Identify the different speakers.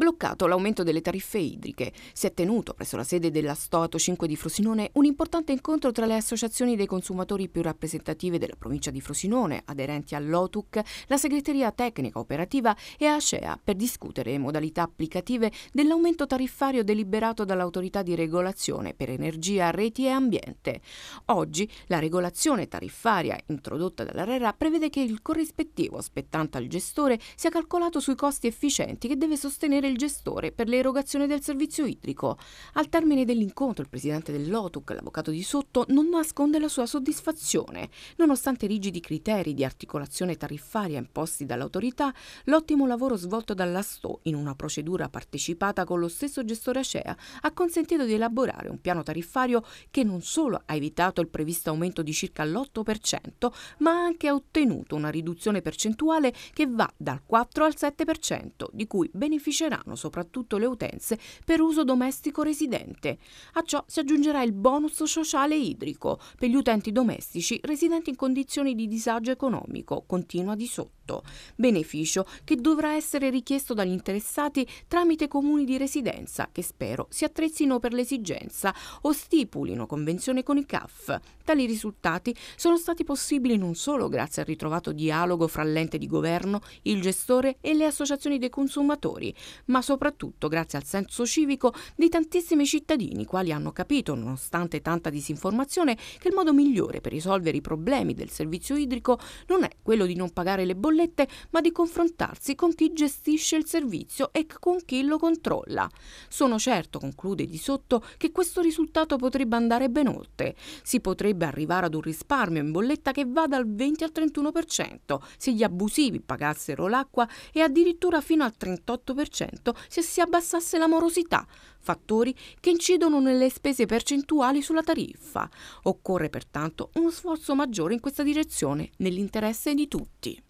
Speaker 1: bloccato l'aumento delle tariffe idriche. Si è tenuto presso la sede della Stoato 5 di Frosinone un importante incontro tra le associazioni dei consumatori più rappresentative della provincia di Frosinone, aderenti all'OTUC, la segreteria tecnica operativa e ASCEA per discutere le modalità applicative dell'aumento tariffario deliberato dall'autorità di regolazione per energia, reti e ambiente. Oggi la regolazione tariffaria introdotta dall'ARERA prevede che il corrispettivo spettante al gestore sia calcolato sui costi efficienti che deve sostenere il gestore per l'erogazione del servizio idrico. Al termine dell'incontro il presidente dell'OTUC, l'avvocato di Sotto, non nasconde la sua soddisfazione. Nonostante i rigidi criteri di articolazione tariffaria imposti dall'autorità, l'ottimo lavoro svolto dalla STO in una procedura partecipata con lo stesso gestore Acea ha consentito di elaborare un piano tariffario che non solo ha evitato il previsto aumento di circa l'8%, ma ha anche ottenuto una riduzione percentuale che va dal 4 al 7%, di cui beneficerà riguarderanno soprattutto le utenze per uso domestico residente. A ciò si aggiungerà il bonus sociale idrico per gli utenti domestici residenti in condizioni di disagio economico, continua di sotto, beneficio che dovrà essere richiesto dagli interessati tramite comuni di residenza che spero si attrezzino per l'esigenza o stipulino convenzione con i CAF. Tali risultati sono stati possibili non solo grazie al ritrovato dialogo fra l'ente di governo, il gestore e le associazioni dei consumatori, ma soprattutto grazie al senso civico di tantissimi cittadini, quali hanno capito, nonostante tanta disinformazione, che il modo migliore per risolvere i problemi del servizio idrico non è quello di non pagare le bollette, ma di confrontarsi con chi gestisce il servizio e con chi lo controlla. Sono certo, conclude di sotto, che questo risultato potrebbe andare ben oltre. Si potrebbe arrivare ad un risparmio in bolletta che va dal 20 al 31% se gli abusivi pagassero l'acqua e addirittura fino al 38% aumento se si abbassasse la morosità, fattori che incidono nelle spese percentuali sulla tariffa. Occorre pertanto uno sforzo maggiore in questa direzione nell'interesse di tutti.